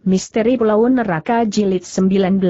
Misteri Pulau Neraka Jilid 19.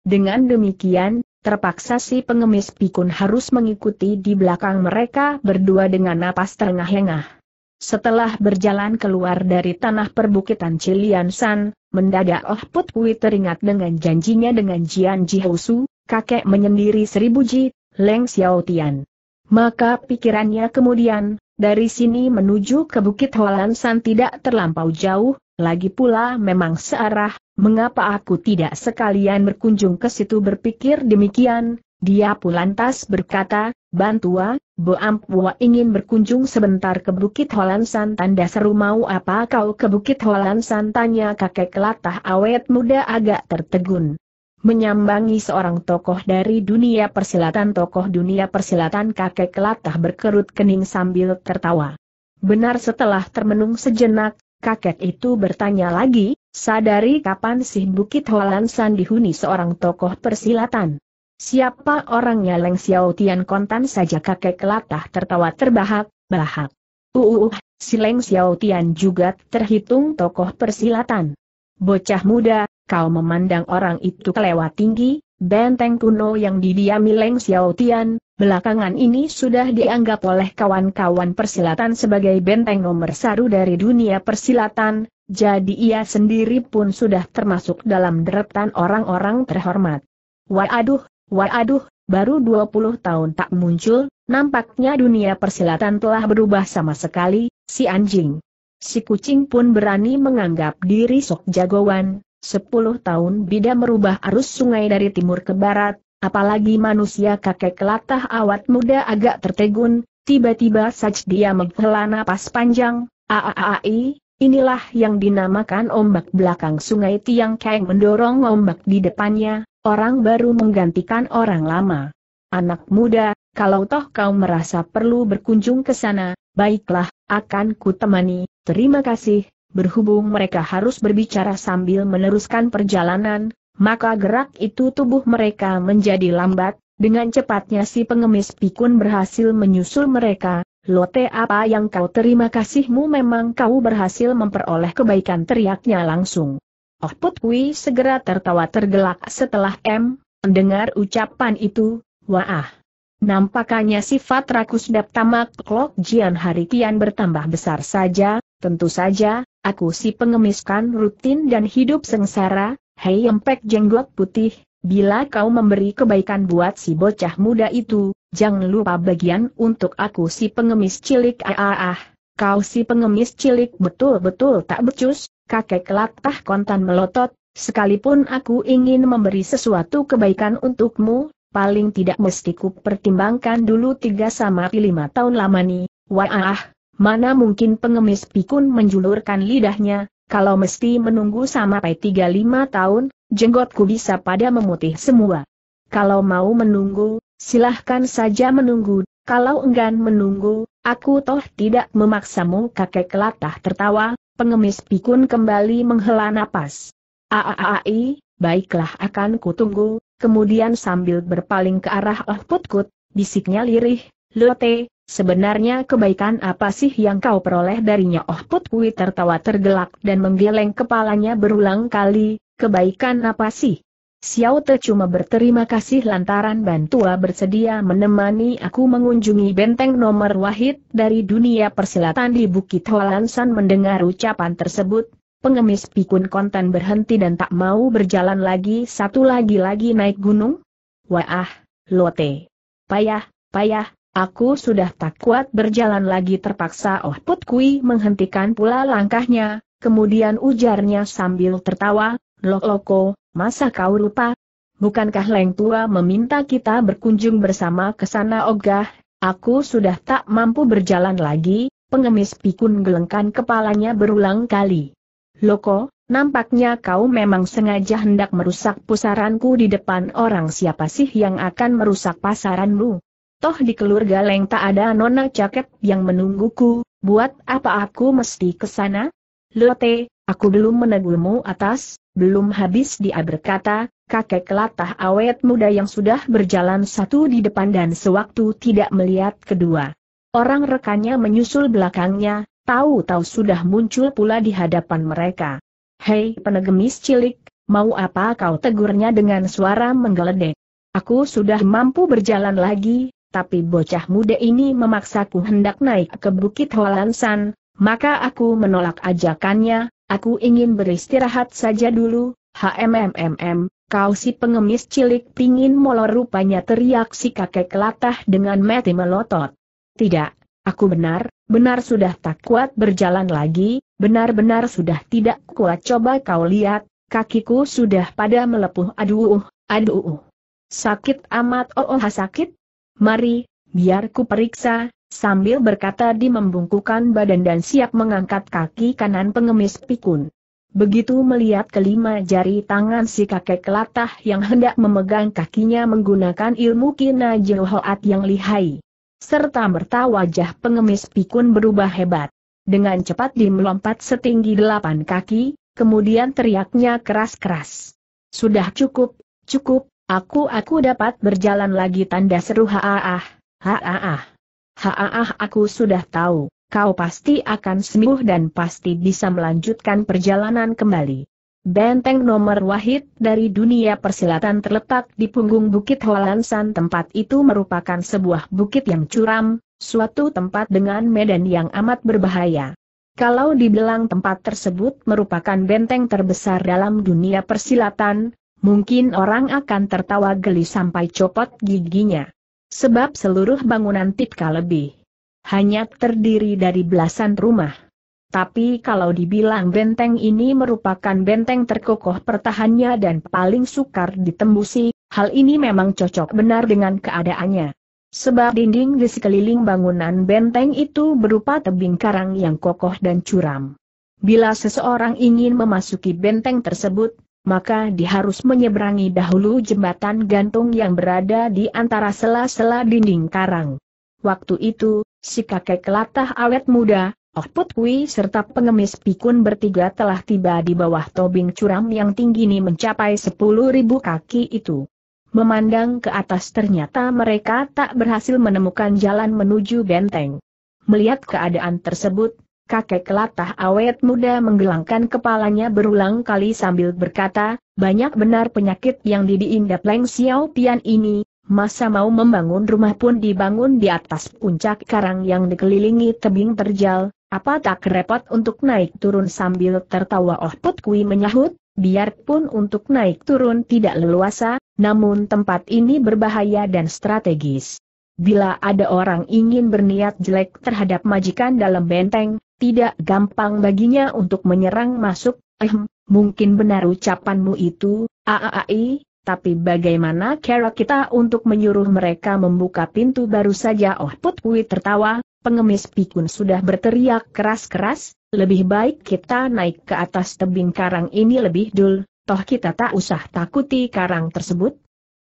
Dengan demikian, terpaksa si pengemis pikun harus mengikuti di belakang mereka berdua dengan napas terengah-engah. Setelah berjalan keluar dari tanah perbukitan Ciliansan, mendadak Oh Put teringat dengan janjinya dengan Jian Jihosu, kakek menyendiri seribu ji, Leng Xiaotian. Maka pikirannya kemudian, dari sini menuju ke Bukit San tidak terlampau jauh, lagi pula memang searah, mengapa aku tidak sekalian berkunjung ke situ berpikir demikian, dia pun lantas berkata, Bantua, Boampua ingin berkunjung sebentar ke Bukit Holansan tanda seru mau apa kau ke Bukit Holansan tanya kakek latah awet muda agak tertegun. Menyambangi seorang tokoh dari dunia persilatan tokoh dunia persilatan kakek latah berkerut kening sambil tertawa. Benar setelah termenung sejenak, Kakek itu bertanya lagi, sadari kapan sih Bukit Holansan dihuni seorang tokoh persilatan. Siapa orangnya Leng Xiao Tian kontan saja kakek kelatah tertawa terbahak-bahak. Uh, uh, uh si Leng Xiao Tian juga terhitung tokoh persilatan. Bocah muda, kau memandang orang itu kelewat tinggi, Benteng kuno yang didiami Leng Xiaotian, belakangan ini sudah dianggap oleh kawan-kawan persilatan sebagai benteng nomor satu dari dunia persilatan, jadi ia sendiri pun sudah termasuk dalam deretan orang-orang terhormat. Waduh, waduh, baru 20 tahun tak muncul, nampaknya dunia persilatan telah berubah sama sekali, si anjing. Si kucing pun berani menganggap diri sok jagoan, Sepuluh tahun Bida merubah arus sungai dari timur ke barat, apalagi manusia kakek kelatah awat muda agak tertegun, tiba-tiba saja dia menghela napas panjang, aaai, inilah yang dinamakan ombak belakang sungai Tiang Keng mendorong ombak di depannya, orang baru menggantikan orang lama. Anak muda, kalau toh kau merasa perlu berkunjung ke sana, baiklah, akan ku temani, terima kasih, Berhubung mereka harus berbicara sambil meneruskan perjalanan, maka gerak itu tubuh mereka menjadi lambat, dengan cepatnya si pengemis pikun berhasil menyusul mereka, Lote apa yang kau terima kasihmu memang kau berhasil memperoleh kebaikan teriaknya langsung. Oh putwi, segera tertawa tergelak setelah M, mendengar ucapan itu, wah. Nampaknya sifat rakus dap tamak Klok Jian hari kian bertambah besar saja, Tentu saja, aku si pengemiskan rutin dan hidup sengsara, hei empek jenggot putih, bila kau memberi kebaikan buat si bocah muda itu, jangan lupa bagian untuk aku si pengemis cilik ah Kau si pengemis cilik betul-betul tak becus, kakek latah kontan melotot, sekalipun aku ingin memberi sesuatu kebaikan untukmu, paling tidak mesti ku pertimbangkan dulu tiga sama lima tahun lamani, wah Mana mungkin pengemis pikun menjulurkan lidahnya, kalau mesti menunggu sampai lima tahun, jenggotku bisa pada memutih semua. Kalau mau menunggu, silahkan saja menunggu, kalau enggan menunggu, aku toh tidak memaksamu kakek kelatah tertawa, pengemis pikun kembali menghela napas. Aaai, baiklah akan kutunggu, kemudian sambil berpaling ke arah Oh Putkut, bisiknya lirih, Lote, Sebenarnya kebaikan apa sih yang kau peroleh darinya? Oh Put tertawa tergelak dan menggeleng kepalanya berulang kali, kebaikan apa sih? Xiao Te cuma berterima kasih lantaran Bantua bersedia menemani aku mengunjungi benteng nomor wahid dari dunia persilatan di Bukit Holansan mendengar ucapan tersebut. Pengemis pikun konten berhenti dan tak mau berjalan lagi satu lagi-lagi naik gunung? Wah, lote. Payah, payah, Aku sudah tak kuat berjalan lagi terpaksa Oh Put Kui menghentikan pula langkahnya, kemudian ujarnya sambil tertawa, Lok Loko, masa kau lupa? Bukankah Leng Tua meminta kita berkunjung bersama ke sana ogah, aku sudah tak mampu berjalan lagi, pengemis pikun gelengkan kepalanya berulang kali. Loko, Nampaknya kau memang sengaja hendak merusak pusaranku di depan orang siapa sih yang akan merusak pasaranmu? Toh di keluarga leng tak ada nona caket yang menungguku, buat apa aku mesti ke sana? Lote, aku belum menegurmu atas, belum habis dia berkata, kakek latah awet muda yang sudah berjalan satu di depan dan sewaktu tidak melihat kedua. Orang rekannya menyusul belakangnya, tahu-tahu sudah muncul pula di hadapan mereka. Hei penegemis cilik, mau apa kau tegurnya dengan suara menggeledek? Aku sudah mampu berjalan lagi, tapi bocah muda ini memaksaku hendak naik ke Bukit Holansan, maka aku menolak ajakannya, aku ingin beristirahat saja dulu, HMMMM, kau si pengemis cilik pingin molor rupanya teriak si kakek kelatah dengan mati melotot. Tidak, aku benar, benar sudah tak kuat berjalan lagi, benar-benar sudah tidak kuat coba kau lihat, kakiku sudah pada melepuh aduh, aduh. Sakit amat oh, oh sakit, Mari, biar ku periksa, sambil berkata di membungkukan badan dan siap mengangkat kaki kanan pengemis pikun. Begitu melihat kelima jari tangan si kakek kelatah yang hendak memegang kakinya menggunakan ilmu kina jehoat yang lihai. Serta merta wajah pengemis pikun berubah hebat. Dengan cepat dia melompat setinggi delapan kaki, kemudian teriaknya keras-keras. Sudah cukup, cukup, Aku aku dapat berjalan lagi tanda seru haaah, haaah. Haaah aku sudah tahu, kau pasti akan sembuh dan pasti bisa melanjutkan perjalanan kembali. Benteng nomor wahid dari dunia persilatan terletak di punggung Bukit Holansan tempat itu merupakan sebuah bukit yang curam, suatu tempat dengan medan yang amat berbahaya. Kalau dibilang tempat tersebut merupakan benteng terbesar dalam dunia persilatan, mungkin orang akan tertawa geli sampai copot giginya. Sebab seluruh bangunan Titka lebih hanya terdiri dari belasan rumah. Tapi kalau dibilang benteng ini merupakan benteng terkokoh pertahannya dan paling sukar ditembusi, hal ini memang cocok benar dengan keadaannya. Sebab dinding di sekeliling bangunan benteng itu berupa tebing karang yang kokoh dan curam. Bila seseorang ingin memasuki benteng tersebut, maka dia harus menyeberangi dahulu jembatan gantung yang berada di antara sela-sela dinding karang. Waktu itu, si kakek kelatah awet muda, Oh Put Kui serta pengemis pikun bertiga telah tiba di bawah tobing curam yang ini mencapai sepuluh ribu kaki itu. Memandang ke atas ternyata mereka tak berhasil menemukan jalan menuju benteng. Melihat keadaan tersebut, kakek latah awet muda menggelangkan kepalanya berulang kali sambil berkata, banyak benar penyakit yang didiindap Leng Xiao Pian ini, masa mau membangun rumah pun dibangun di atas puncak karang yang dikelilingi tebing terjal, apa tak repot untuk naik turun sambil tertawa Oh Put Kui menyahut, biarpun untuk naik turun tidak leluasa, namun tempat ini berbahaya dan strategis. Bila ada orang ingin berniat jelek terhadap majikan dalam benteng, tidak gampang baginya untuk menyerang masuk, eh, mungkin benar ucapanmu itu, aaai, tapi bagaimana cara kita untuk menyuruh mereka membuka pintu baru saja Oh Putwi tertawa, pengemis pikun sudah berteriak keras-keras, lebih baik kita naik ke atas tebing karang ini lebih dulu. toh kita tak usah takuti karang tersebut.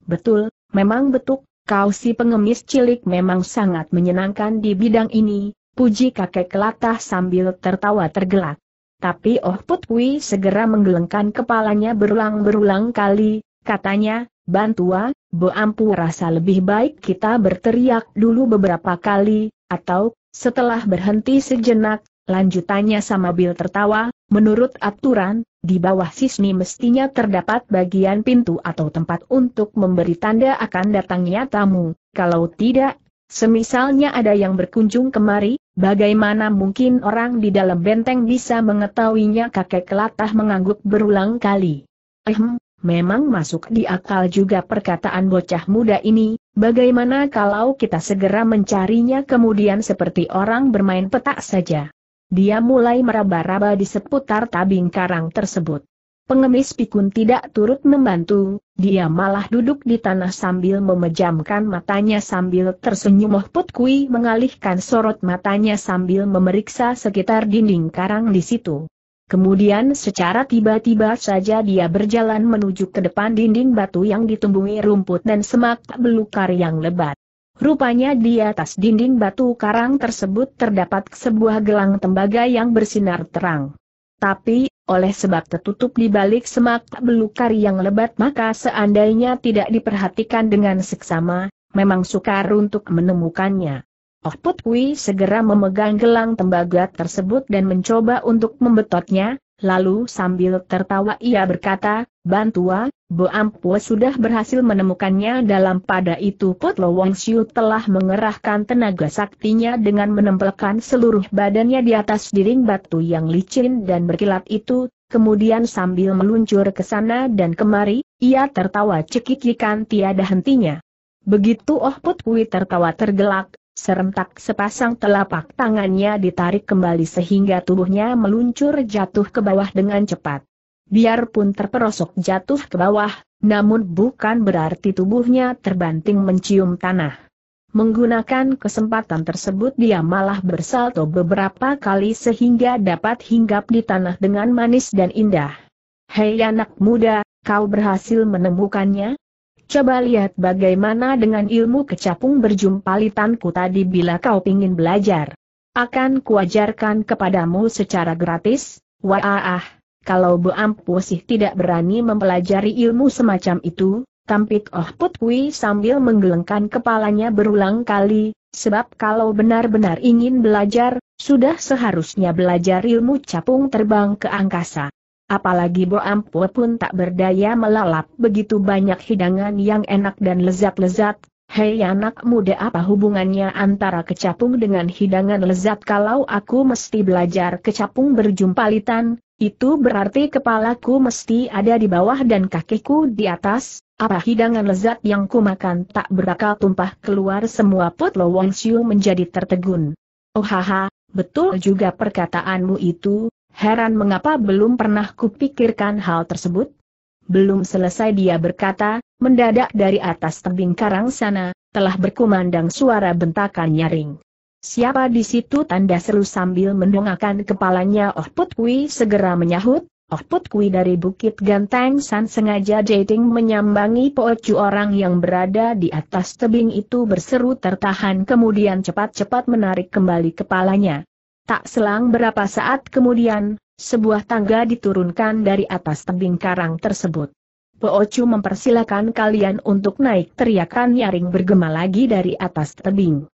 Betul, memang betul, kau si pengemis cilik memang sangat menyenangkan di bidang ini, puji kakek kelatah sambil tertawa tergelak. Tapi Oh putwi segera menggelengkan kepalanya berulang-berulang kali, katanya, Bantua, Bo Ampu rasa lebih baik kita berteriak dulu beberapa kali, atau, setelah berhenti sejenak, lanjutannya sama Bill tertawa, menurut aturan, di bawah sismi mestinya terdapat bagian pintu atau tempat untuk memberi tanda akan datangnya tamu, kalau tidak, semisalnya ada yang berkunjung kemari, bagaimana mungkin orang di dalam benteng bisa mengetahuinya kakek kelatah mengangguk berulang kali. Ehm, memang masuk di akal juga perkataan bocah muda ini, bagaimana kalau kita segera mencarinya kemudian seperti orang bermain petak saja dia mulai meraba-raba di seputar tabing karang tersebut. Pengemis pikun tidak turut membantu, dia malah duduk di tanah sambil memejamkan matanya sambil tersenyum Oh Kui mengalihkan sorot matanya sambil memeriksa sekitar dinding karang di situ. Kemudian secara tiba-tiba saja dia berjalan menuju ke depan dinding batu yang ditumbuhi rumput dan semak belukar yang lebat. Rupanya di atas dinding batu karang tersebut terdapat sebuah gelang tembaga yang bersinar terang. Tapi, oleh sebab tertutup di balik semak belukar yang lebat maka seandainya tidak diperhatikan dengan seksama, memang sukar untuk menemukannya. Oh Put segera memegang gelang tembaga tersebut dan mencoba untuk membetotnya, lalu sambil tertawa ia berkata, Bantua, Bo Ampua sudah berhasil menemukannya dalam pada itu Lo Wong Siu telah mengerahkan tenaga saktinya dengan menempelkan seluruh badannya di atas dinding batu yang licin dan berkilat itu, kemudian sambil meluncur ke sana dan kemari, ia tertawa cekikikan tiada hentinya. Begitu Oh Put Kui tertawa tergelak, serentak sepasang telapak tangannya ditarik kembali sehingga tubuhnya meluncur jatuh ke bawah dengan cepat biarpun terperosok jatuh ke bawah, namun bukan berarti tubuhnya terbanting mencium tanah. Menggunakan kesempatan tersebut dia malah bersalto beberapa kali sehingga dapat hinggap di tanah dengan manis dan indah. Hei anak muda, kau berhasil menemukannya? Coba lihat bagaimana dengan ilmu kecapung berjumpalitanku tadi bila kau ingin belajar. Akan kuajarkan kepadamu secara gratis, waah, kalau Bu sih tidak berani mempelajari ilmu semacam itu, tampik Oh Put sambil menggelengkan kepalanya berulang kali, sebab kalau benar-benar ingin belajar, sudah seharusnya belajar ilmu capung terbang ke angkasa. Apalagi Bu Ampua pun tak berdaya melalap begitu banyak hidangan yang enak dan lezat-lezat, hei anak muda apa hubungannya antara kecapung dengan hidangan lezat kalau aku mesti belajar kecapung berjumpalitan, itu berarti kepalaku mesti ada di bawah dan kakiku di atas, apa hidangan lezat yang ku makan tak berakal tumpah keluar semua Put Lo Wong Siu menjadi tertegun. Oh haha, betul juga perkataanmu itu, heran mengapa belum pernah kupikirkan hal tersebut? Belum selesai dia berkata, mendadak dari atas tebing karang sana, telah berkumandang suara bentakan nyaring. Siapa di situ tanda seru sambil mendongakkan kepalanya Oh Put Kui segera menyahut, Oh Put Kui dari Bukit Ganteng San sengaja dating menyambangi Pocu orang yang berada di atas tebing itu berseru tertahan kemudian cepat-cepat menarik kembali kepalanya. Tak selang berapa saat kemudian, sebuah tangga diturunkan dari atas tebing karang tersebut. Pocu mempersilakan kalian untuk naik teriakan nyaring bergema lagi dari atas tebing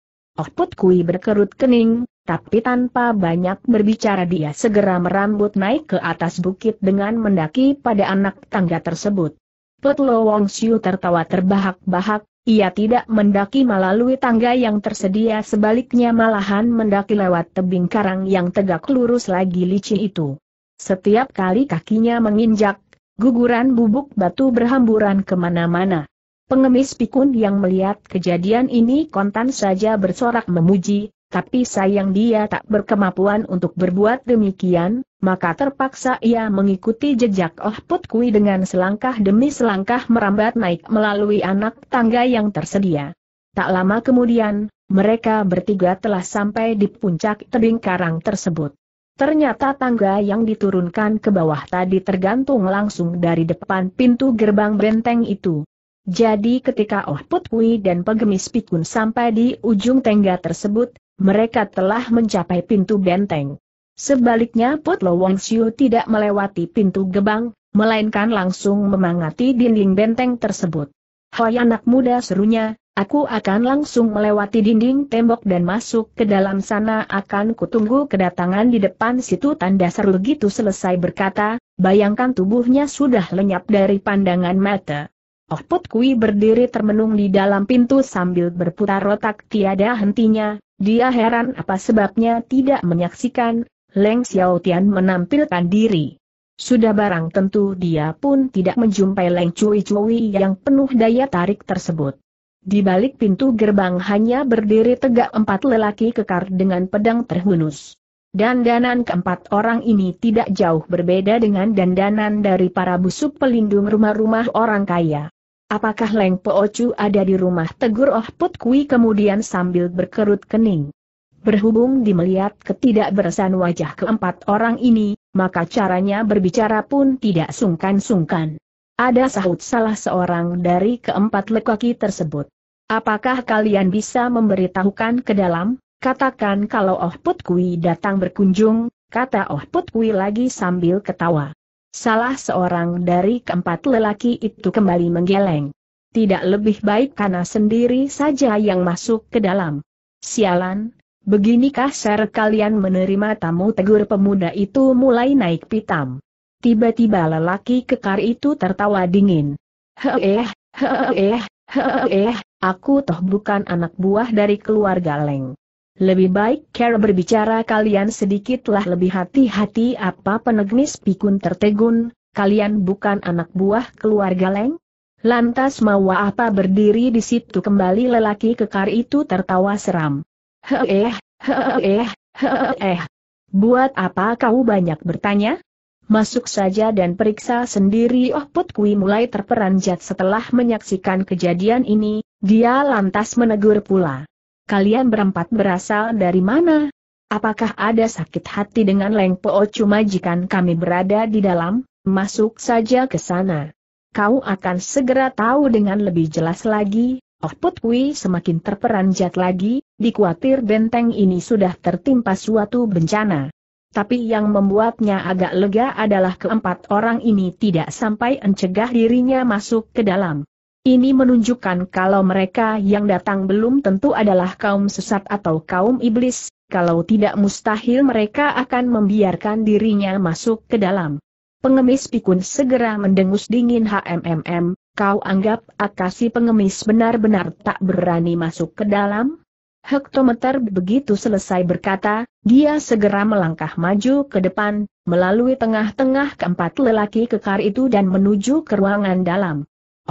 put Kui berkerut kening, tapi tanpa banyak berbicara dia segera merambut naik ke atas bukit dengan mendaki pada anak tangga tersebut. Putlo Wong Siu tertawa terbahak-bahak, ia tidak mendaki melalui tangga yang tersedia sebaliknya malahan mendaki lewat tebing karang yang tegak lurus lagi licin itu. Setiap kali kakinya menginjak, guguran bubuk batu berhamburan kemana-mana. Pengemis pikun yang melihat kejadian ini kontan saja bersorak memuji, tapi sayang dia tak berkemampuan untuk berbuat demikian, maka terpaksa ia mengikuti jejak Oh Put Kui dengan selangkah demi selangkah merambat naik melalui anak tangga yang tersedia. Tak lama kemudian, mereka bertiga telah sampai di puncak tebing karang tersebut. Ternyata tangga yang diturunkan ke bawah tadi tergantung langsung dari depan pintu gerbang benteng itu. Jadi ketika Oh Put dan Pegemis Pikun sampai di ujung tengga tersebut, mereka telah mencapai pintu benteng. Sebaliknya Put Lo Wong Siu tidak melewati pintu gebang, melainkan langsung memangati dinding benteng tersebut. Hoi anak muda serunya, aku akan langsung melewati dinding tembok dan masuk ke dalam sana akan kutunggu kedatangan di depan situ tanda seru gitu selesai berkata, bayangkan tubuhnya sudah lenyap dari pandangan mata. Oh Put Kui berdiri termenung di dalam pintu sambil berputar otak tiada hentinya, dia heran apa sebabnya tidak menyaksikan, Leng Xiao Tian menampilkan diri. Sudah barang tentu dia pun tidak menjumpai Leng Cui Cui yang penuh daya tarik tersebut. Di balik pintu gerbang hanya berdiri tegak empat lelaki kekar dengan pedang terhunus. Dandanan keempat orang ini tidak jauh berbeda dengan dandanan dari para busuk pelindung rumah-rumah orang kaya. Apakah Leng Po Chu ada di rumah? Tegur Oh Put Kui kemudian sambil berkerut kening. Berhubung dimelihat ketidakberesan wajah keempat orang ini, maka caranya berbicara pun tidak sungkan-sungkan. Ada sahut salah seorang dari keempat lekaki tersebut. Apakah kalian bisa memberitahukan ke dalam? Katakan kalau Oh Put Kui datang berkunjung, kata Oh Put Kui lagi sambil ketawa. Salah seorang dari keempat lelaki itu kembali menggeleng. Tidak lebih baik karena sendiri saja yang masuk ke dalam. Sialan, beginikah ser kalian menerima tamu tegur pemuda itu mulai naik pitam. Tiba-tiba lelaki kekar itu tertawa dingin. Heeh, heeh, heeh, eh, aku toh bukan anak buah dari keluarga Leng. Lebih baik cara berbicara kalian sedikitlah lebih hati-hati apa penegnis pikun tertegun, kalian bukan anak buah keluarga Leng? Lantas mau apa berdiri di situ kembali lelaki kekar itu tertawa seram. Heeh, heeh, heeh. Buat apa kau banyak bertanya? Masuk saja dan periksa sendiri Oh Put mulai terperanjat setelah menyaksikan kejadian ini, dia lantas menegur pula kalian berempat berasal dari mana? Apakah ada sakit hati dengan Leng Po oh, cuma jikan kami berada di dalam? Masuk saja ke sana. Kau akan segera tahu dengan lebih jelas lagi, Oh Put Kui semakin terperanjat lagi, dikuatir benteng ini sudah tertimpa suatu bencana. Tapi yang membuatnya agak lega adalah keempat orang ini tidak sampai mencegah dirinya masuk ke dalam. Ini menunjukkan kalau mereka yang datang belum tentu adalah kaum sesat atau kaum iblis, kalau tidak mustahil mereka akan membiarkan dirinya masuk ke dalam. Pengemis pikun segera mendengus dingin HMMM, kau anggap akasi pengemis benar-benar tak berani masuk ke dalam? Hektometer begitu selesai berkata, dia segera melangkah maju ke depan, melalui tengah-tengah keempat lelaki kekar itu dan menuju ke ruangan dalam.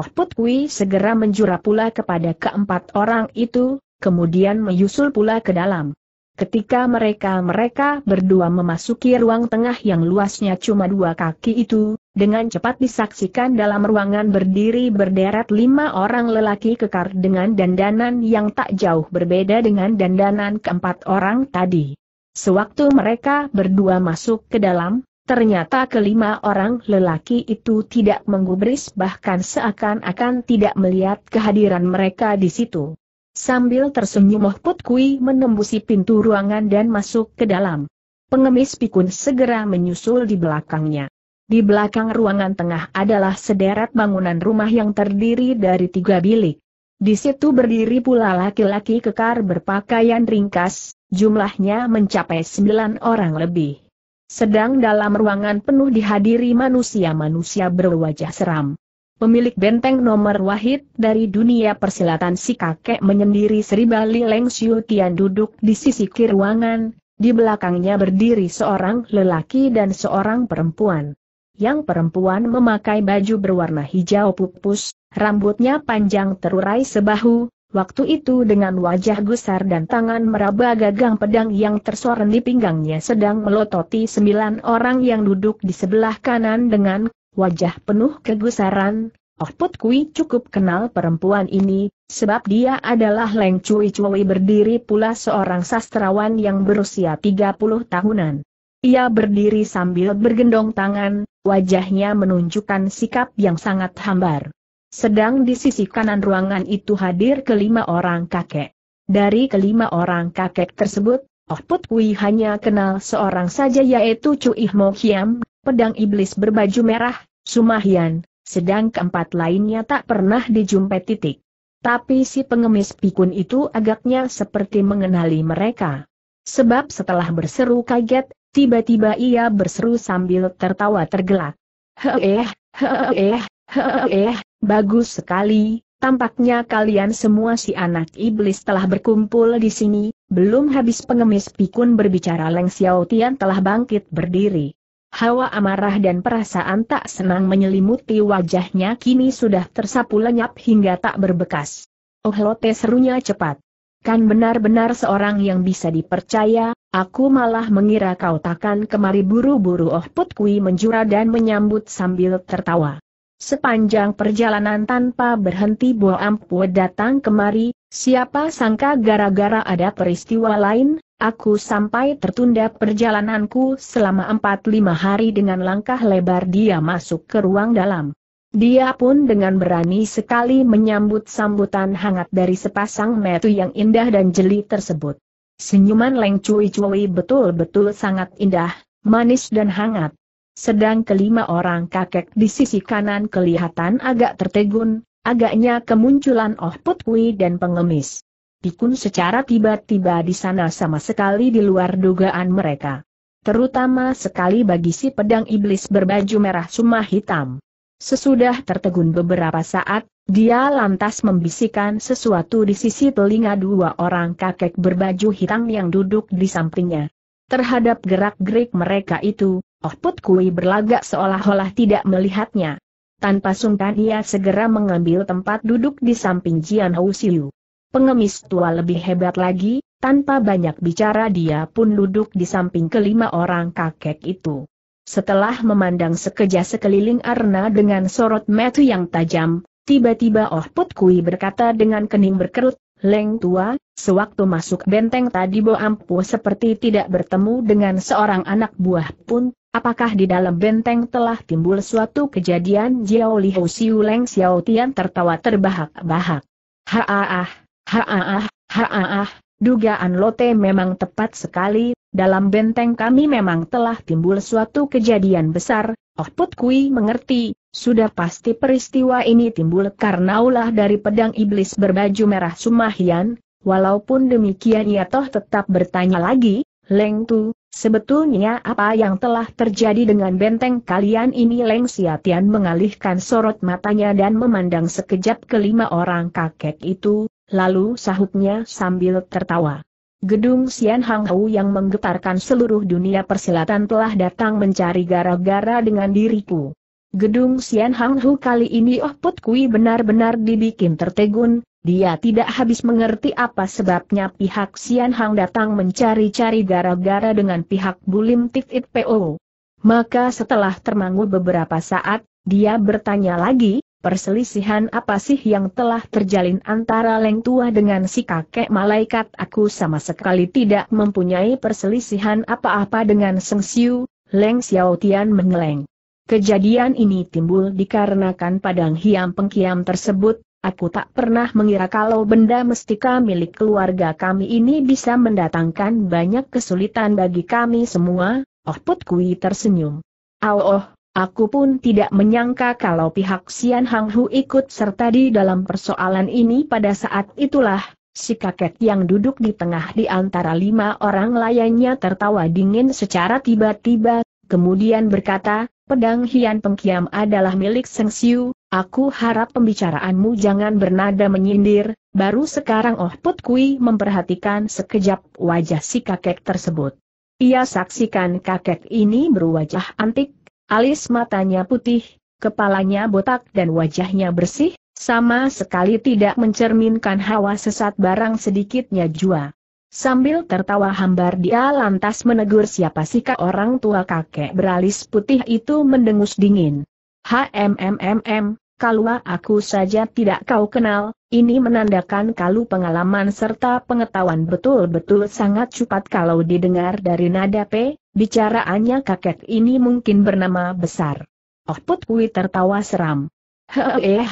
Put Kui segera menjura pula kepada keempat orang itu, kemudian menyusul pula ke dalam. Ketika mereka-mereka berdua memasuki ruang tengah yang luasnya cuma dua kaki itu, dengan cepat disaksikan dalam ruangan berdiri berderet lima orang lelaki kekar dengan dandanan yang tak jauh berbeda dengan dandanan keempat orang tadi. Sewaktu mereka berdua masuk ke dalam, Ternyata kelima orang lelaki itu tidak menggubris bahkan seakan-akan tidak melihat kehadiran mereka di situ. Sambil tersenyum Mohput Kui menembusi pintu ruangan dan masuk ke dalam. Pengemis pikun segera menyusul di belakangnya. Di belakang ruangan tengah adalah sederet bangunan rumah yang terdiri dari tiga bilik. Di situ berdiri pula laki-laki kekar berpakaian ringkas, jumlahnya mencapai sembilan orang lebih. Sedang dalam ruangan penuh dihadiri manusia-manusia berwajah seram. Pemilik benteng nomor wahid dari dunia persilatan si kakek menyendiri Sri Bali Leng Xiu Tian duduk di sisi kiri ruangan, di belakangnya berdiri seorang lelaki dan seorang perempuan. Yang perempuan memakai baju berwarna hijau pupus, rambutnya panjang terurai sebahu, Waktu itu dengan wajah gusar dan tangan meraba gagang pedang yang tersorot di pinggangnya sedang melototi sembilan orang yang duduk di sebelah kanan dengan wajah penuh kegusaran, Oh Put Kui cukup kenal perempuan ini, sebab dia adalah Leng Cui Cui berdiri pula seorang sastrawan yang berusia 30 tahunan. Ia berdiri sambil bergendong tangan, wajahnya menunjukkan sikap yang sangat hambar. Sedang di sisi kanan ruangan itu hadir kelima orang kakek. Dari kelima orang kakek tersebut, Oh Put Kui hanya kenal seorang saja yaitu Ih Mo Hiam, pedang iblis berbaju merah, Sumahian, sedang keempat lainnya tak pernah dijumpai titik. Tapi si pengemis pikun itu agaknya seperti mengenali mereka. Sebab setelah berseru kaget, tiba-tiba ia berseru sambil tertawa tergelak. Heeh, heeh, heeh, Bagus sekali, tampaknya kalian semua si anak iblis telah berkumpul di sini, belum habis pengemis pikun berbicara Leng Xiao telah bangkit berdiri. Hawa amarah dan perasaan tak senang menyelimuti wajahnya kini sudah tersapu lenyap hingga tak berbekas. Oh Lote serunya cepat. Kan benar-benar seorang yang bisa dipercaya, aku malah mengira kau takkan kemari buru-buru Oh Put Kui menjura dan menyambut sambil tertawa. Sepanjang perjalanan tanpa berhenti Bo ampun datang kemari, siapa sangka gara-gara ada peristiwa lain, aku sampai tertunda perjalananku selama empat lima hari dengan langkah lebar dia masuk ke ruang dalam. Dia pun dengan berani sekali menyambut sambutan hangat dari sepasang metu yang indah dan jeli tersebut. Senyuman Leng Cui Cui betul-betul sangat indah, manis dan hangat sedang kelima orang kakek di sisi kanan kelihatan agak tertegun, agaknya kemunculan Oh Put dan pengemis. Pikun secara tiba-tiba di sana sama sekali di luar dugaan mereka. Terutama sekali bagi si pedang iblis berbaju merah sumah hitam. Sesudah tertegun beberapa saat, dia lantas membisikkan sesuatu di sisi telinga dua orang kakek berbaju hitam yang duduk di sampingnya. Terhadap gerak-gerik mereka itu, Oh Put Kui berlagak seolah-olah tidak melihatnya. Tanpa sungkan ia segera mengambil tempat duduk di samping Jian Hou Siu. Pengemis tua lebih hebat lagi, tanpa banyak bicara dia pun duduk di samping kelima orang kakek itu. Setelah memandang sekeja sekeliling Arna dengan sorot mata yang tajam, tiba-tiba Oh Put Kui berkata dengan kening berkerut, Leng tua, sewaktu masuk benteng tadi Bo Ampu seperti tidak bertemu dengan seorang anak buah pun, Apakah di dalam benteng telah timbul suatu kejadian Jiao Hou Siu Leng Xiao Tian tertawa terbahak-bahak. ha-ah-ah, ha-ah-ah, dugaan Lote memang tepat sekali, dalam benteng kami memang telah timbul suatu kejadian besar, Oh Put Kui mengerti, sudah pasti peristiwa ini timbul karena ulah dari pedang iblis berbaju merah Sumahian, walaupun demikian ia toh tetap bertanya lagi, Leng Tu, Sebetulnya apa yang telah terjadi dengan benteng kalian ini Leng Siatian mengalihkan sorot matanya dan memandang sekejap kelima orang kakek itu, lalu sahutnya sambil tertawa. Gedung Sian Hang Hou yang menggetarkan seluruh dunia persilatan telah datang mencari gara-gara dengan diriku. Gedung Sian Hang Hou kali ini Oh Put Kui benar-benar dibikin tertegun, dia tidak habis mengerti apa sebabnya pihak Sian Hang datang mencari-cari gara-gara dengan pihak Bulim Tifit PO. Maka setelah termangu beberapa saat, dia bertanya lagi, perselisihan apa sih yang telah terjalin antara Leng Tua dengan si kakek malaikat aku sama sekali tidak mempunyai perselisihan apa-apa dengan Seng Siu, Leng Xiao Tian mengeleng. Kejadian ini timbul dikarenakan padang hiam pengkiam tersebut, Aku tak pernah mengira kalau benda mestika milik keluarga kami ini bisa mendatangkan banyak kesulitan bagi kami semua, Oh Put Kui tersenyum. Oh, oh, aku pun tidak menyangka kalau pihak Xian Hang Hu ikut serta di dalam persoalan ini pada saat itulah, si kakek yang duduk di tengah di antara lima orang layannya tertawa dingin secara tiba-tiba, kemudian berkata, pedang Hian Pengkiam adalah milik Seng Siu, Aku harap pembicaraanmu jangan bernada menyindir, baru sekarang Oh Put Kui memperhatikan sekejap wajah si kakek tersebut. Ia saksikan kakek ini berwajah antik, alis matanya putih, kepalanya botak dan wajahnya bersih, sama sekali tidak mencerminkan hawa sesat barang sedikitnya jua. Sambil tertawa hambar dia lantas menegur siapa sikap orang tua kakek beralis putih itu mendengus dingin. HMMMM, kalau aku saja tidak kau kenal, ini menandakan kalau pengalaman serta pengetahuan betul-betul sangat cepat kalau didengar dari nada P, bicaraannya kakek ini mungkin bernama besar. Oh Put tertawa seram. Heeh,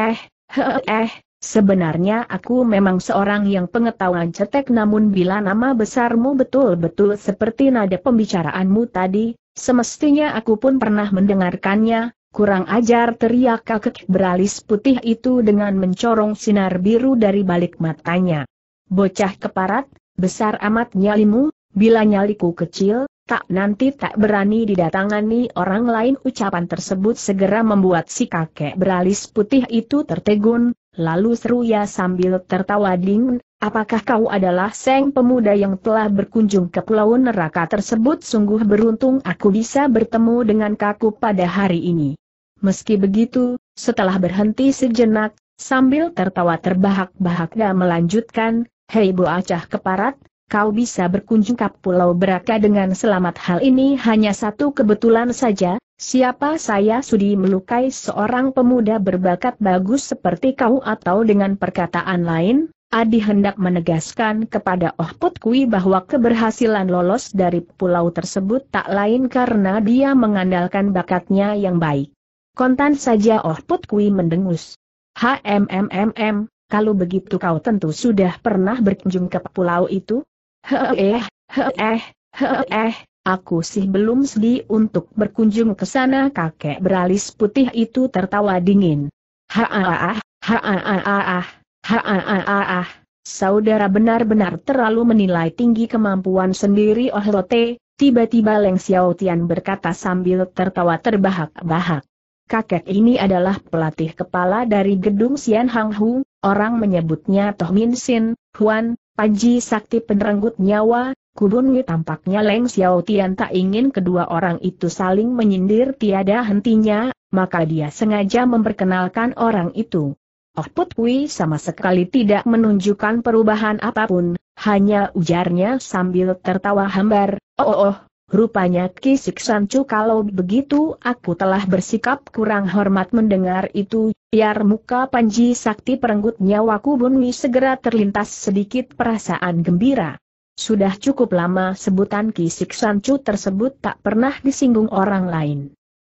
eh, heeh, eh. sebenarnya aku memang seorang yang pengetahuan cetek namun bila nama besarmu betul-betul seperti nada pembicaraanmu tadi, semestinya aku pun pernah mendengarkannya, Kurang ajar teriak kakek beralis putih itu dengan mencorong sinar biru dari balik matanya. Bocah keparat, besar amat nyalimu, bila nyaliku kecil, tak nanti tak berani didatangani orang lain ucapan tersebut segera membuat si kakek beralis putih itu tertegun, lalu seruya sambil tertawa dingin, Apakah kau adalah Seng pemuda yang telah berkunjung ke pulau neraka tersebut? Sungguh beruntung aku bisa bertemu dengan kaku pada hari ini. Meski begitu, setelah berhenti sejenak, sambil tertawa terbahak-bahak dan melanjutkan, Hei Boacah Keparat, kau bisa berkunjung ke Pulau Beraka dengan selamat hal ini hanya satu kebetulan saja, siapa saya sudi melukai seorang pemuda berbakat bagus seperti kau atau dengan perkataan lain, Adi hendak menegaskan kepada Oh Put bahwa keberhasilan lolos dari pulau tersebut tak lain karena dia mengandalkan bakatnya yang baik. Kontan saja Oh Put mendengus. HMMMM, kalau begitu kau tentu sudah pernah berkunjung ke pulau itu? Heeh, heeh, heeh, aku sih belum sedih untuk berkunjung ke sana kakek beralis putih itu tertawa dingin. Haaah, ah, haaah, haaah. Ah, ah. Ha ah ah ah ah, saudara benar-benar terlalu menilai tinggi kemampuan sendiri Oh Lote, tiba-tiba Leng Xiao Tian berkata sambil tertawa terbahak-bahak. Kakek ini adalah pelatih kepala dari gedung Sian Hang Hu, orang menyebutnya Toh Min Sin, Huan, Panji Sakti penerenggut nyawa, Kubun Wi tampaknya Leng Xiao Tian tak ingin kedua orang itu saling menyindir tiada hentinya, maka dia sengaja memperkenalkan orang itu. Output oh, putwi sama sekali tidak menunjukkan perubahan apapun, hanya ujarnya sambil tertawa hambar, oh oh, oh. Rupanya Ki Sancu kalau begitu aku telah bersikap kurang hormat mendengar itu, biar muka Panji Sakti perenggut nyawa Kubunwi segera terlintas sedikit perasaan gembira. Sudah cukup lama sebutan Ki Sancu tersebut tak pernah disinggung orang lain.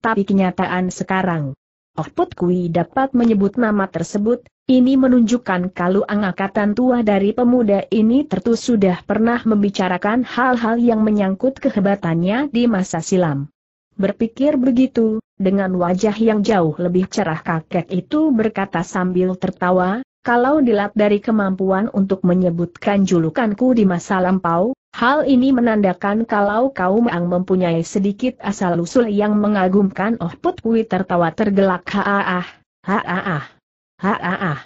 Tapi kenyataan sekarang, Oh, Put Kui dapat menyebut nama tersebut, ini menunjukkan kalau angkatan tua dari pemuda ini tertu sudah pernah membicarakan hal-hal yang menyangkut kehebatannya di masa silam. Berpikir begitu, dengan wajah yang jauh lebih cerah kakek itu berkata sambil tertawa, kalau dilihat dari kemampuan untuk menyebutkan julukanku di masa lampau, Hal ini menandakan kalau kaum Ang mempunyai sedikit asal-usul yang mengagumkan Oh Put Kui tertawa tergelak haaah, haaah, haaah.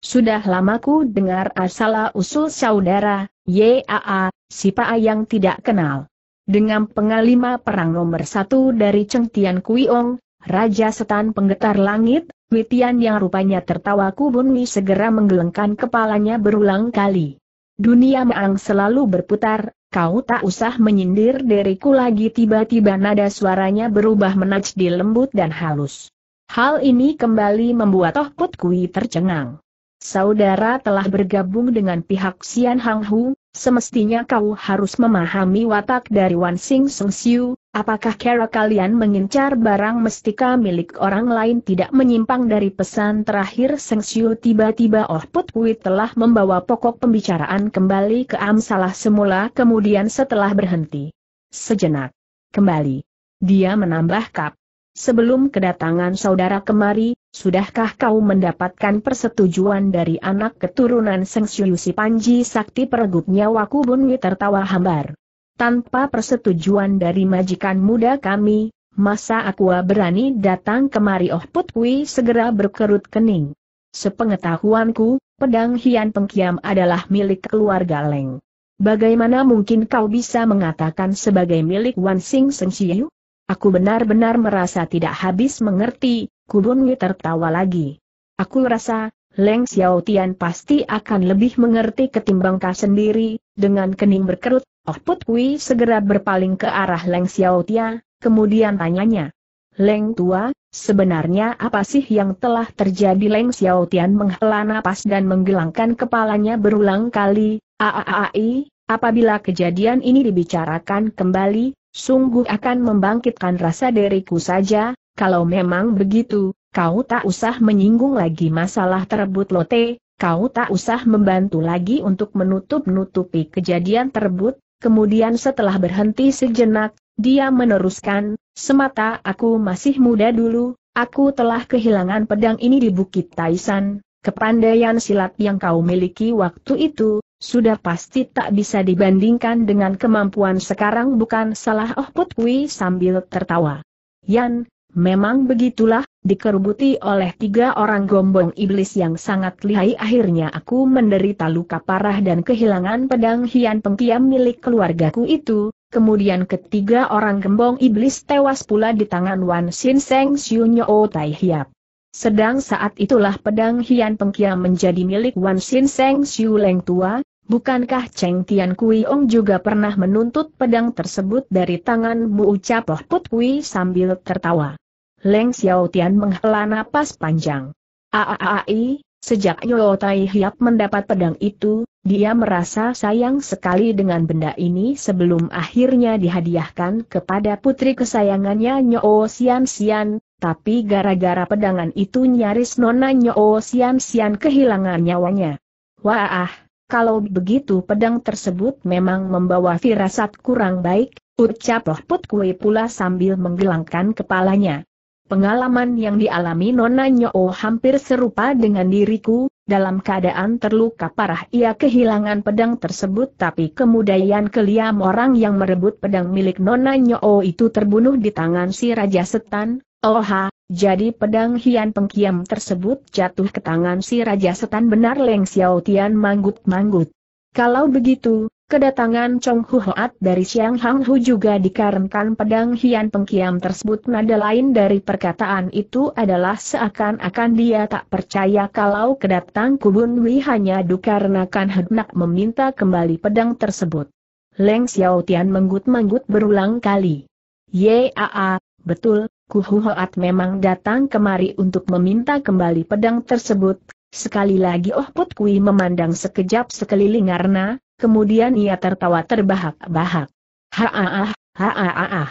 Sudah lamaku dengar asal-usul saudara, yaa, si yang tidak kenal. Dengan pengalima perang nomor satu dari Cheng Tian Kui Ong, Raja Setan Penggetar Langit, Witian yang rupanya tertawa kubun segera menggelengkan kepalanya berulang kali. Dunia Maang selalu berputar, kau tak usah menyindir diriku lagi tiba-tiba nada suaranya berubah menajdi lembut dan halus. Hal ini kembali membuat Toh Put Kui tercengang. Saudara telah bergabung dengan pihak Xian Hang Hu, Semestinya kau harus memahami watak dari Wan Sing Seng Siu, apakah cara kalian mengincar barang mestika milik orang lain tidak menyimpang dari pesan terakhir Seng Siu tiba-tiba Oh Put Kui telah membawa pokok pembicaraan kembali ke am salah semula kemudian setelah berhenti. Sejenak. Kembali. Dia menambah kap. Sebelum kedatangan saudara kemari, Sudahkah kau mendapatkan persetujuan dari anak keturunan Seng Syuyusi Panji Sakti pergubnya Bunwi tertawa hambar. Tanpa persetujuan dari majikan muda kami, masa aku berani datang kemari Oh Putwi, segera berkerut kening. Sepengetahuanku, pedang Hian Pengkiam adalah milik keluarga Leng. Bagaimana mungkin kau bisa mengatakan sebagai milik Wan Sing Seng Siu? Aku benar-benar merasa tidak habis mengerti, Kubun Li tertawa lagi. Aku rasa, Leng Xiao Tian pasti akan lebih mengerti ketimbang kau sendiri, dengan kening berkerut, Oh Put Kui segera berpaling ke arah Leng Xiao Tian, kemudian tanyanya. Leng tua, sebenarnya apa sih yang telah terjadi Leng Xiao Tian menghela napas dan menggelangkan kepalanya berulang kali, aaai, apabila kejadian ini dibicarakan kembali, sungguh akan membangkitkan rasa deriku saja, kalau memang begitu, kau tak usah menyinggung lagi masalah terebut lote, kau tak usah membantu lagi untuk menutup-nutupi kejadian terebut, kemudian setelah berhenti sejenak, dia meneruskan, semata aku masih muda dulu, aku telah kehilangan pedang ini di Bukit Taisan, kepandaian silat yang kau miliki waktu itu, sudah pasti tak bisa dibandingkan dengan kemampuan sekarang bukan salah Oh Putwi, sambil tertawa. Yan, Memang begitulah, dikerubuti oleh tiga orang gombong iblis yang sangat lihai akhirnya aku menderita luka parah dan kehilangan pedang hian pengkiam milik keluargaku itu, kemudian ketiga orang gembong iblis tewas pula di tangan Wan Sin Seng Nyo Tai Hiap. Sedang saat itulah pedang hian pengkiam menjadi milik Wan Sin Seng Siu Leng Tua, Bukankah Cheng Tian Kui Ong juga pernah menuntut pedang tersebut dari tangan Bu Ucap Loh Put Kui sambil tertawa? Leng Xiaotian menghela napas panjang. Aaai, sejak Yuo Tai Hiap mendapat pedang itu, dia merasa sayang sekali dengan benda ini sebelum akhirnya dihadiahkan kepada putri kesayangannya Nyo Xian Xian, tapi gara-gara pedangan itu nyaris Nona Nyo Xian Xian kehilangan nyawanya. Wah, kalau begitu pedang tersebut memang membawa firasat kurang baik, ucap Loh Put Kue pula sambil menggelangkan kepalanya. Pengalaman yang dialami Nona Nyo hampir serupa dengan diriku, dalam keadaan terluka parah ia kehilangan pedang tersebut tapi kemudian keliam orang yang merebut pedang milik Nona Nyo itu terbunuh di tangan si Raja Setan, oha, jadi pedang hian pengkiam tersebut jatuh ke tangan si Raja Setan benar Leng Xiao Tian manggut-manggut. Kalau begitu, Kedatangan Chong Hu Hoat dari Xiang Hang Hu juga dikarenakan pedang hian pengkiam tersebut nada lain dari perkataan itu adalah seakan-akan dia tak percaya kalau kedatang Kubun Wei hanya dikarenakan hendak meminta kembali pedang tersebut. Leng Xiao Tian menggut-menggut berulang kali. Yaa, betul, Hu Hoat memang datang kemari untuk meminta kembali pedang tersebut. Sekali lagi Oh Put Kui memandang sekejap sekeliling karena, kemudian ia tertawa terbahak-bahak. Ha-ah, ha-ah,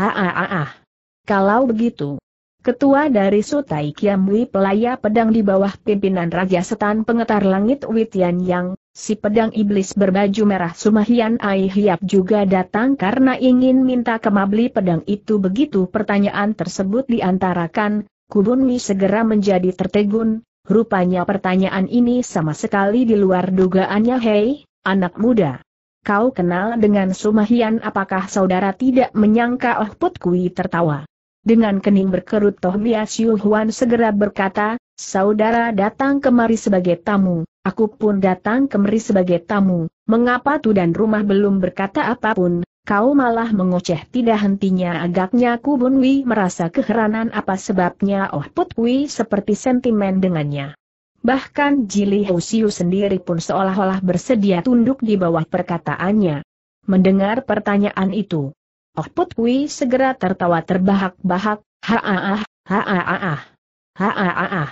ha-ah. Kalau begitu, Ketua dari Sutai kiamui Pelaya Pedang di bawah pimpinan Raja Setan Pengetar Langit Witian Yang, si pedang iblis berbaju merah Sumahian Ai Hiap juga datang karena ingin minta kemabli pedang itu begitu pertanyaan tersebut diantarakan, Mi segera menjadi tertegun, rupanya pertanyaan ini sama sekali di luar dugaannya Hei, Anak muda. Kau kenal dengan Sumahian apakah saudara tidak menyangka Oh Put Kui tertawa. Dengan kening berkerut Toh Biasiu Huan segera berkata, saudara datang kemari sebagai tamu, aku pun datang kemari sebagai tamu, mengapa tu dan rumah belum berkata apapun, kau malah mengoceh tidak hentinya agaknya Kubun Wi merasa keheranan apa sebabnya Oh Put Kui seperti sentimen dengannya. Bahkan Jili Housiu sendiri pun seolah-olah bersedia tunduk di bawah perkataannya. Mendengar pertanyaan itu, Oh Put segera tertawa terbahak-bahak, haaah, haaah, haaah.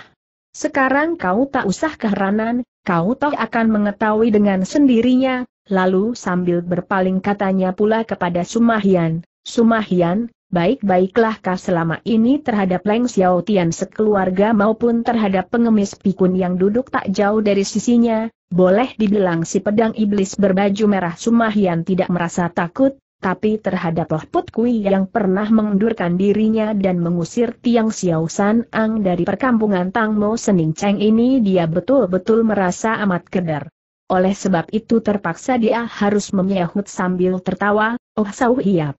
Sekarang kau tak usah keheranan, kau toh akan mengetahui dengan sendirinya, lalu sambil berpaling katanya pula kepada Sumahian, Sumahian, baik-baiklah kah selama ini terhadap Leng Xiaotian sekeluarga maupun terhadap pengemis pikun yang duduk tak jauh dari sisinya, boleh dibilang si pedang iblis berbaju merah Sumahian tidak merasa takut, tapi terhadap Loh Put Kui yang pernah mengundurkan dirinya dan mengusir Tiang Xiao San Ang dari perkampungan Tang Mo Sening Cheng ini dia betul-betul merasa amat keder. Oleh sebab itu terpaksa dia harus menyahut sambil tertawa, oh sauhiap.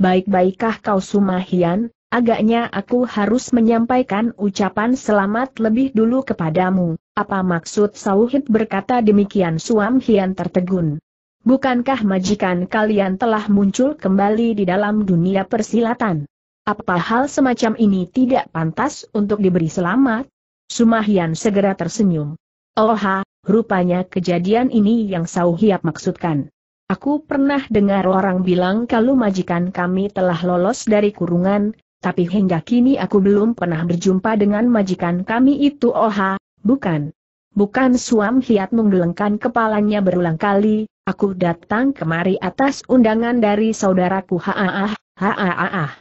Baik-baikkah kau Sumahian, agaknya aku harus menyampaikan ucapan selamat lebih dulu kepadamu. Apa maksud Sauhid berkata demikian Suam Hian tertegun. Bukankah majikan kalian telah muncul kembali di dalam dunia persilatan? Apa hal semacam ini tidak pantas untuk diberi selamat? Sumahian segera tersenyum. Oh rupanya kejadian ini yang Sauhiap maksudkan. Aku pernah dengar orang bilang kalau majikan kami telah lolos dari kurungan, tapi hingga kini aku belum pernah berjumpa dengan majikan kami itu Oha, bukan. Bukan Suam Hiat menggelengkan kepalanya berulang kali, aku datang kemari atas undangan dari saudaraku Haaah, Haaah,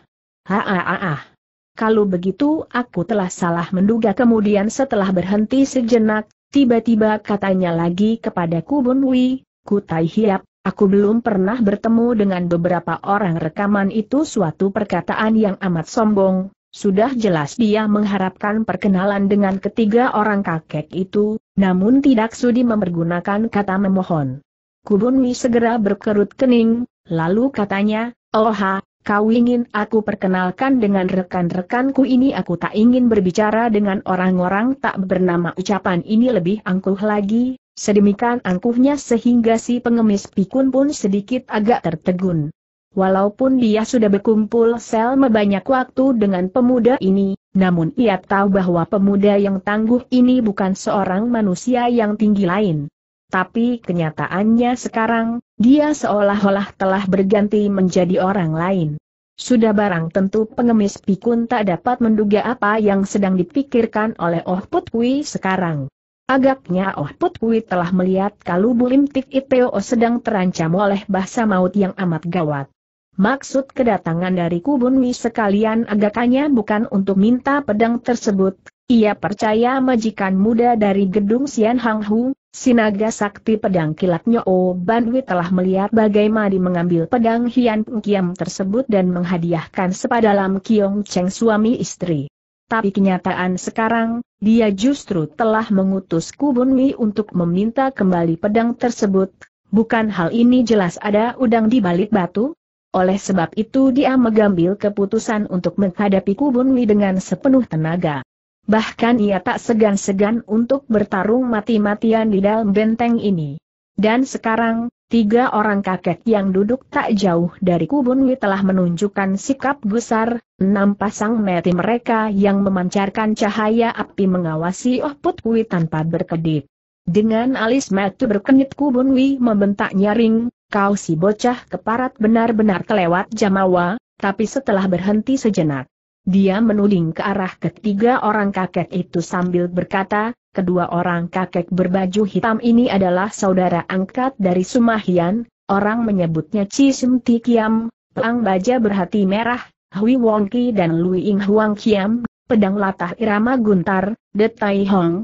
Haaah. Kalau begitu aku telah salah menduga kemudian setelah berhenti sejenak, tiba-tiba katanya lagi kepada Kubun Wi, Kutai Hiap, Aku belum pernah bertemu dengan beberapa orang rekaman itu suatu perkataan yang amat sombong, sudah jelas dia mengharapkan perkenalan dengan ketiga orang kakek itu, namun tidak sudi mempergunakan kata memohon. Kubunmi segera berkerut kening, lalu katanya, Oh kau ingin aku perkenalkan dengan rekan-rekanku ini aku tak ingin berbicara dengan orang-orang tak bernama ucapan ini lebih angkuh lagi, Sedemikian angkuhnya sehingga si pengemis pikun pun sedikit agak tertegun. Walaupun dia sudah berkumpul sel banyak waktu dengan pemuda ini, namun ia tahu bahwa pemuda yang tangguh ini bukan seorang manusia yang tinggi lain. Tapi kenyataannya sekarang, dia seolah-olah telah berganti menjadi orang lain. Sudah barang tentu pengemis pikun tak dapat menduga apa yang sedang dipikirkan oleh Oh Putwi sekarang. Agaknya Oh Put Kui telah melihat kalau Bulim Tik Iteo sedang terancam oleh bahasa maut yang amat gawat. Maksud kedatangan dari Kubun Wi sekalian agakannya bukan untuk minta pedang tersebut, ia percaya majikan muda dari gedung Sian Hang Hu, Sinaga Sakti Pedang Kilat Nyo oh Ban Wi telah melihat bagaimana mengambil pedang Hian Kiam tersebut dan menghadiahkan sepadalam Kiong Cheng suami istri tapi kenyataan sekarang, dia justru telah mengutus Kubunmi untuk meminta kembali pedang tersebut. Bukan hal ini jelas ada udang di balik batu? Oleh sebab itu dia mengambil keputusan untuk menghadapi Kubunmi dengan sepenuh tenaga. Bahkan ia tak segan-segan untuk bertarung mati-matian di dalam benteng ini. Dan sekarang, Tiga orang kakek yang duduk tak jauh dari kubun Wi telah menunjukkan sikap gusar, enam pasang mati mereka yang memancarkan cahaya api mengawasi Oh Put Wi tanpa berkedip. Dengan alis mati berkenit kubun Wi membentak nyaring, kau si bocah keparat benar-benar kelewat jamawa, tapi setelah berhenti sejenak. Dia menuding ke arah ketiga orang kakek itu sambil berkata, kedua orang kakek berbaju hitam ini adalah saudara angkat dari Sumahian, orang menyebutnya Chi Tikiam. Ti Baja berhati merah, Hui Wongki dan Lui Ing Huang Kiam, pedang latah irama guntar, De Tai Hong.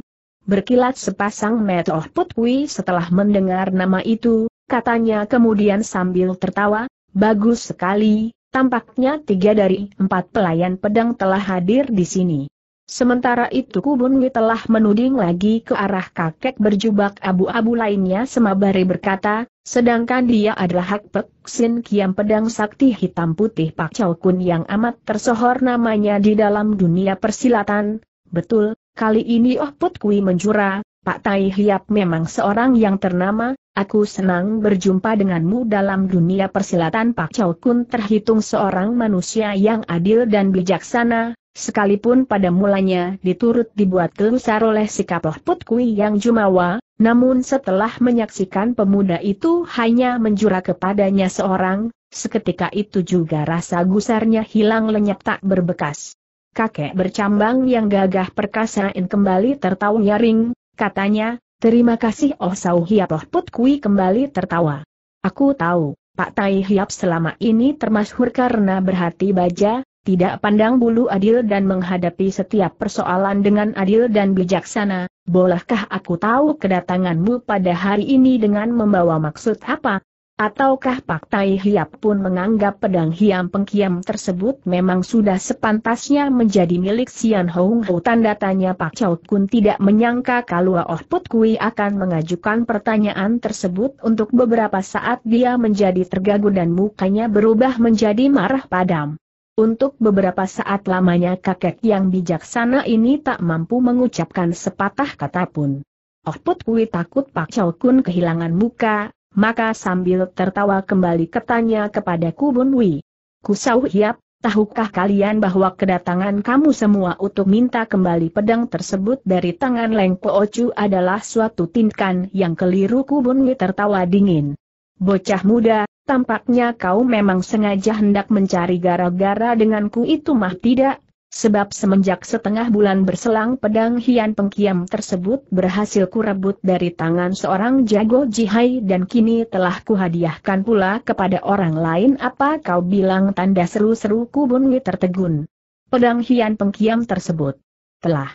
Berkilat sepasang metoh putwi setelah mendengar nama itu, katanya kemudian sambil tertawa, bagus sekali, tampaknya tiga dari empat pelayan pedang telah hadir di sini. Sementara itu Kubun telah menuding lagi ke arah kakek berjubah abu-abu lainnya Semabari berkata, sedangkan dia adalah Hak Pek Sin Kiam Pedang Sakti Hitam Putih Pak Chow Kun yang amat tersohor namanya di dalam dunia persilatan. Betul, kali ini Oh Put Kui menjura, Pak Tai Hiap memang seorang yang ternama, aku senang berjumpa denganmu dalam dunia persilatan Pak Chow Kun terhitung seorang manusia yang adil dan bijaksana, Sekalipun pada mulanya diturut dibuat gelisar oleh sikap Loh Put Kui yang jumawa, namun setelah menyaksikan pemuda itu hanya menjura kepadanya seorang, seketika itu juga rasa gusarnya hilang lenyap tak berbekas. Kakek bercambang yang gagah perkasa in kembali tertawa nyaring, katanya, terima kasih Oh Sau Hiap Loh Put Kui kembali tertawa. Aku tahu, Pak Tai Hiap selama ini termasyhur karena berhati baja, tidak pandang bulu adil dan menghadapi setiap persoalan dengan adil dan bijaksana, bolehkah aku tahu kedatanganmu pada hari ini dengan membawa maksud apa? Ataukah Pak Tai Hiap pun menganggap pedang hiam pengkiam tersebut memang sudah sepantasnya menjadi milik Sian Hong Ho? Tanda tanya Pak Chow Kun tidak menyangka kalau Oh Put Kui akan mengajukan pertanyaan tersebut untuk beberapa saat dia menjadi tergagu dan mukanya berubah menjadi marah padam. Untuk beberapa saat lamanya kakek yang bijaksana ini tak mampu mengucapkan sepatah kata pun. Oh Put Kui takut Pak Chow Kun kehilangan muka, maka sambil tertawa kembali ketanya kepada Kubun Wi. Kusau Hiap, tahukah kalian bahwa kedatangan kamu semua untuk minta kembali pedang tersebut dari tangan Leng Po Ocu adalah suatu tindakan yang keliru Kubun Wi tertawa dingin. Bocah muda, Tampaknya kau memang sengaja hendak mencari gara-gara denganku itu mah tidak, sebab semenjak setengah bulan berselang pedang hian pengkiam tersebut berhasil kurebut dari tangan seorang jago jihai dan kini telah kuhadiahkan pula kepada orang lain apa kau bilang tanda seru-seru kubungi tertegun. Pedang hian pengkiam tersebut telah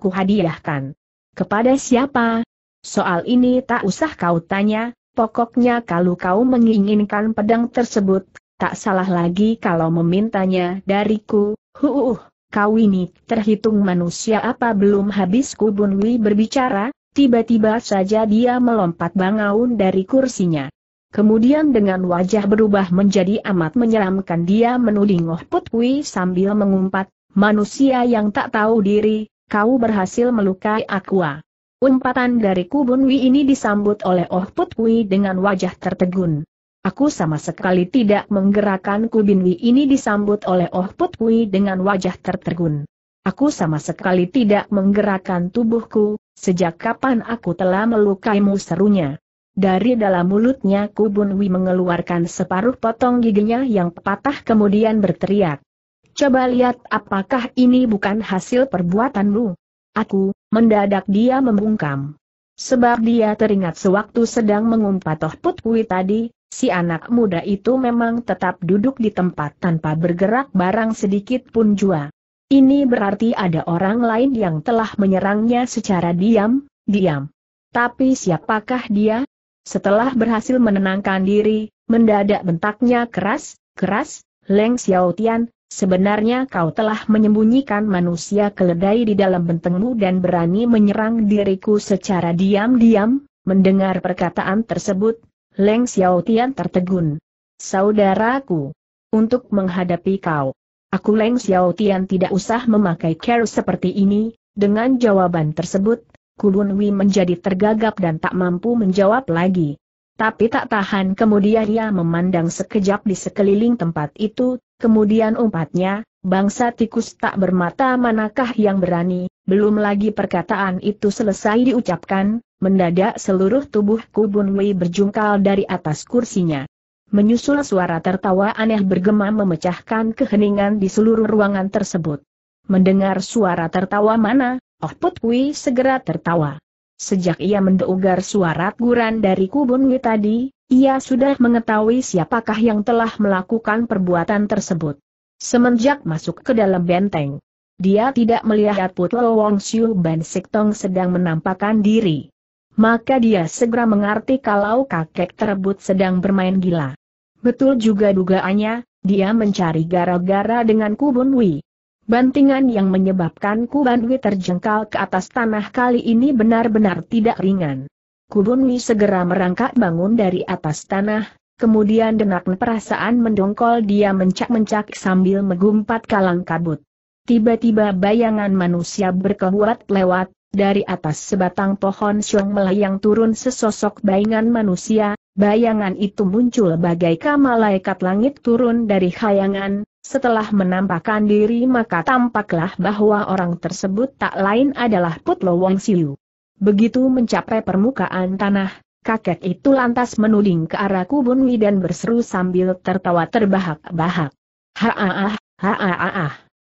kuhadiahkan. Kepada siapa? Soal ini tak usah kau tanya, Pokoknya kalau kau menginginkan pedang tersebut, tak salah lagi kalau memintanya dariku, huuh, kau ini terhitung manusia apa belum habis kubunwi berbicara, tiba-tiba saja dia melompat bangaun dari kursinya. Kemudian dengan wajah berubah menjadi amat menyeramkan dia menuding Oh Putwi sambil mengumpat, manusia yang tak tahu diri, kau berhasil melukai aku. Umpatan dari Kubun Wi ini disambut oleh Oh Put Wi dengan wajah tertegun. Aku sama sekali tidak menggerakkan Kubin Wi ini disambut oleh Oh Put Wi dengan wajah tertegun. Aku sama sekali tidak menggerakkan tubuhku, sejak kapan aku telah melukaimu serunya. Dari dalam mulutnya Kubun Wi mengeluarkan separuh potong giginya yang patah kemudian berteriak. Coba lihat apakah ini bukan hasil perbuatanmu. Aku, Mendadak dia membungkam. Sebab dia teringat sewaktu sedang mengumpat Toh Put tadi, si anak muda itu memang tetap duduk di tempat tanpa bergerak barang sedikit pun jua. Ini berarti ada orang lain yang telah menyerangnya secara diam-diam. Tapi siapakah dia? Setelah berhasil menenangkan diri, mendadak bentaknya keras, keras, Leng Xiao Tian. Sebenarnya kau telah menyembunyikan manusia keledai di dalam bentengmu dan berani menyerang diriku secara diam-diam, mendengar perkataan tersebut, Leng Xiaotian tertegun. Saudaraku, untuk menghadapi kau, aku Leng Xiaotian tidak usah memakai care seperti ini, dengan jawaban tersebut, Kulun Wei menjadi tergagap dan tak mampu menjawab lagi. Tapi tak tahan kemudian ia memandang sekejap di sekeliling tempat itu, Kemudian umpatnya, bangsa tikus tak bermata manakah yang berani, belum lagi perkataan itu selesai diucapkan, mendadak seluruh tubuh Kubun Wei berjungkal dari atas kursinya. Menyusul suara tertawa aneh bergema memecahkan keheningan di seluruh ruangan tersebut. Mendengar suara tertawa mana, Oh Put Wei segera tertawa. Sejak ia mendengar suara guran dari kubun tadi, ia sudah mengetahui siapakah yang telah melakukan perbuatan tersebut. Semenjak masuk ke dalam benteng, dia tidak melihat Putu Wong Xiu Ban Siktong sedang menampakkan diri. Maka dia segera mengerti kalau kakek terbut sedang bermain gila. Betul juga dugaannya, dia mencari gara-gara dengan Kubun Wi. Bantingan yang menyebabkan Kubanwi terjengkal ke atas tanah kali ini benar-benar tidak ringan. Kubunwi segera merangkak bangun dari atas tanah, kemudian dengan perasaan mendongkol dia mencak-mencak sambil menggumpat kalang kabut. Tiba-tiba bayangan manusia berkehuat lewat, dari atas sebatang pohon siung melayang turun sesosok bayangan manusia, bayangan itu muncul bagaikan malaikat langit turun dari hayangan, setelah menampakkan diri maka tampaklah bahwa orang tersebut tak lain adalah Putlo Wong Siu. Begitu mencapai permukaan tanah, kakek itu lantas menuding ke arah kubun Wi dan berseru sambil tertawa terbahak-bahak. Haaah, haaah,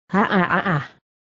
haaah.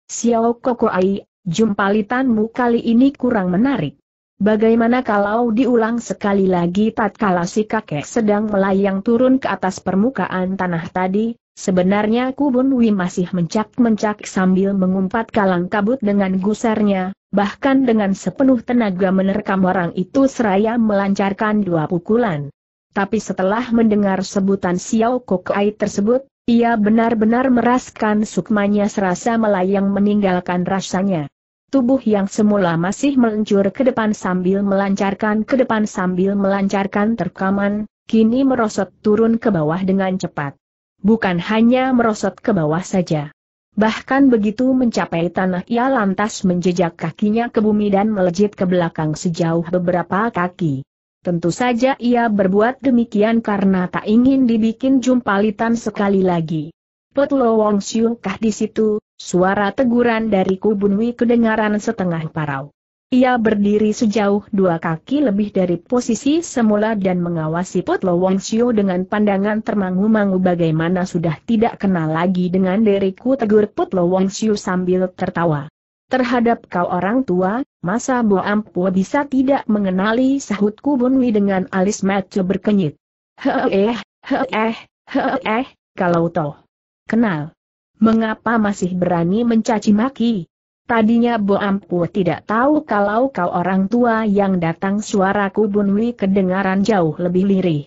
Xiao Kokoai, jumpalitanmu kali ini kurang menarik. Bagaimana kalau diulang sekali lagi tatkala si kakek sedang melayang turun ke atas permukaan tanah tadi, Sebenarnya Kubun Wi masih mencak-mencak sambil mengumpat kalang kabut dengan gusarnya, bahkan dengan sepenuh tenaga menerkam orang itu seraya melancarkan dua pukulan. Tapi setelah mendengar sebutan Xiao Kok Ai tersebut, ia benar-benar meraskan sukmanya serasa melayang meninggalkan rasanya. Tubuh yang semula masih meluncur ke depan sambil melancarkan ke depan sambil melancarkan terkaman, kini merosot turun ke bawah dengan cepat bukan hanya merosot ke bawah saja. Bahkan begitu mencapai tanah ia lantas menjejak kakinya ke bumi dan melejit ke belakang sejauh beberapa kaki. Tentu saja ia berbuat demikian karena tak ingin dibikin jumpalitan sekali lagi. Petlo Wong Siu kah di situ, suara teguran dari Kubunwi kedengaran setengah parau. Ia berdiri sejauh dua kaki lebih dari posisi semula dan mengawasi Potlo Wong Xiu dengan pandangan termangu-mangu bagaimana sudah tidak kenal lagi dengan diriku tegur Potlo Wong Xiu sambil tertawa. Terhadap kau orang tua, masa Bo Ampua bisa tidak mengenali sahutku Bunwi dengan alis mata berkenyit. eh, eh, heeh, eh, eh, kalau toh kenal. Mengapa masih berani mencaci maki? Tadinya Bo Ampu tidak tahu kalau kau orang tua yang datang suaraku Bunwi kedengaran jauh lebih lirih.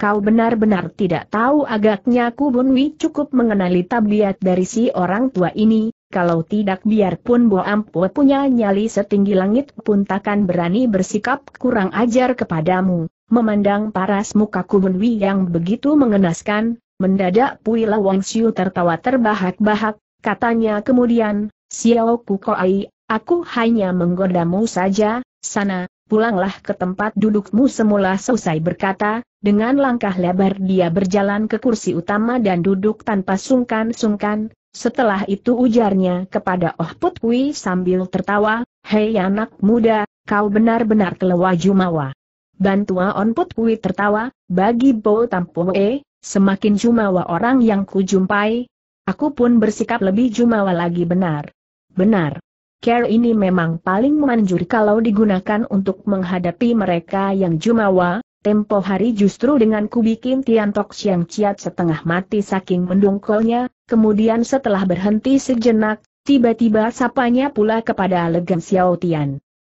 Kau benar-benar tidak tahu agaknya Kubunwi cukup mengenali tabiat dari si orang tua ini, kalau tidak biarpun Bo Ampu punya nyali setinggi langit pun takkan berani bersikap kurang ajar kepadamu. Memandang paras muka Bunwi yang begitu mengenaskan, mendadak Pui Lawang Siu tertawa terbahak-bahak, katanya kemudian, Xiao Kukoai, aku hanya menggodamu saja, sana, pulanglah ke tempat dudukmu semula selesai berkata, dengan langkah lebar dia berjalan ke kursi utama dan duduk tanpa sungkan-sungkan, setelah itu ujarnya kepada Oh Put sambil tertawa, Hei anak muda, kau benar-benar kelewa jumawa. Bantua On Put tertawa, bagi Bo E, semakin jumawa orang yang kujumpai, aku pun bersikap lebih jumawa lagi benar. Benar. Care ini memang paling manjur kalau digunakan untuk menghadapi mereka yang jumawa, tempo hari justru dengan kubikin Tiantok Siang Ciat setengah mati saking mendongkolnya, kemudian setelah berhenti sejenak, tiba-tiba sapanya pula kepada Legan Xiao Tian.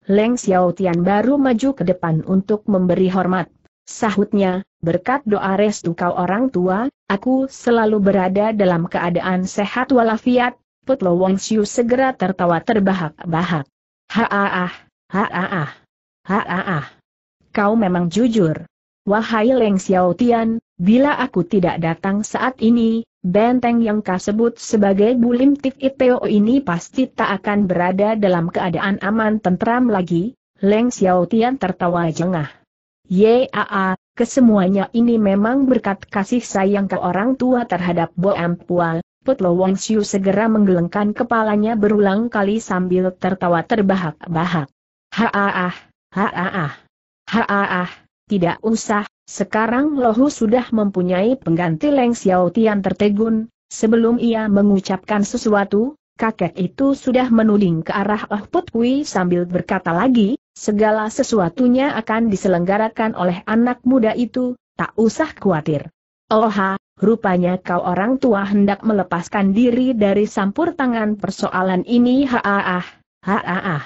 Leng Xiao Tian baru maju ke depan untuk memberi hormat. Sahutnya, berkat doa restu kau orang tua, aku selalu berada dalam keadaan sehat walafiat, Put Lo Wong Siu segera tertawa terbahak-bahak. Ha-ah, ha Kau memang jujur. Wahai Leng Xiao Tian, bila aku tidak datang saat ini, benteng yang kau sebut sebagai Bulim Tik Iteo ini pasti tak akan berada dalam keadaan aman tentram lagi. Leng Xiao Tian tertawa jengah. Yaa, kesemuanya ini memang berkat kasih sayang ke orang tua terhadap Bo Ampua, Putlo Wong Siu segera menggelengkan kepalanya berulang kali sambil tertawa terbahak-bahak. Haaah, haaah, haaah, tidak usah, sekarang Lohu sudah mempunyai pengganti Leng Xiao Tian tertegun, sebelum ia mengucapkan sesuatu, kakek itu sudah menuding ke arah Oh Put Kui sambil berkata lagi, segala sesuatunya akan diselenggarakan oleh anak muda itu, tak usah khawatir. Oha, Rupanya kau orang tua hendak melepaskan diri dari sampur tangan persoalan ini haaah, haaah,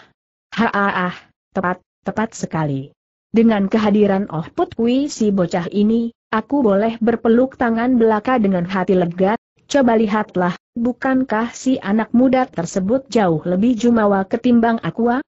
haaah, tepat, tepat sekali. Dengan kehadiran Oh Put Kui si bocah ini, aku boleh berpeluk tangan belaka dengan hati lega, coba lihatlah, bukankah si anak muda tersebut jauh lebih jumawa ketimbang aku? Ah?